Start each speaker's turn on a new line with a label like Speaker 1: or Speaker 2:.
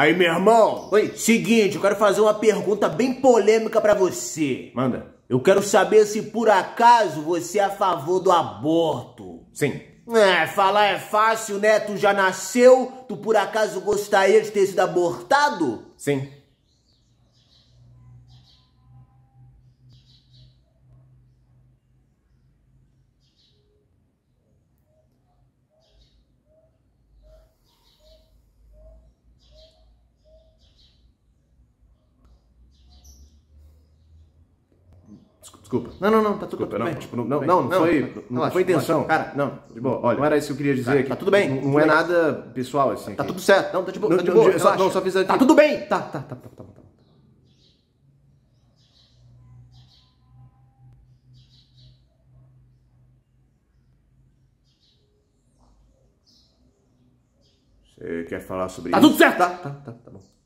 Speaker 1: Aí, meu irmão. Oi. Seguinte, eu quero fazer uma pergunta bem polêmica para você. Manda. Eu quero saber se por acaso você é a favor do aborto. Sim. É, falar é fácil, né? Tu já nasceu, tu por acaso gostaria de ter sido abortado? Sim.
Speaker 2: Desculpa. Não, não, não, tá tudo, Desculpa, não, bem. Tipo, não, não, não, não, foi, não, não relaxa, foi intenção. Relaxa. Cara, não, de boa, olha, não era isso que eu queria dizer. aqui. tá tudo bem. Não, tudo é bem. É nada pessoal assim. Tá tudo certo. Não, tá de boa, tá de boa. Não, só, não,
Speaker 3: só fiz aqui. Tá tudo bem. Tá tá, tá, tá, tá, tá, tá, tá.
Speaker 1: Você quer falar sobre tá isso? Tá tudo certo. Tá, tá, tá, tá bom.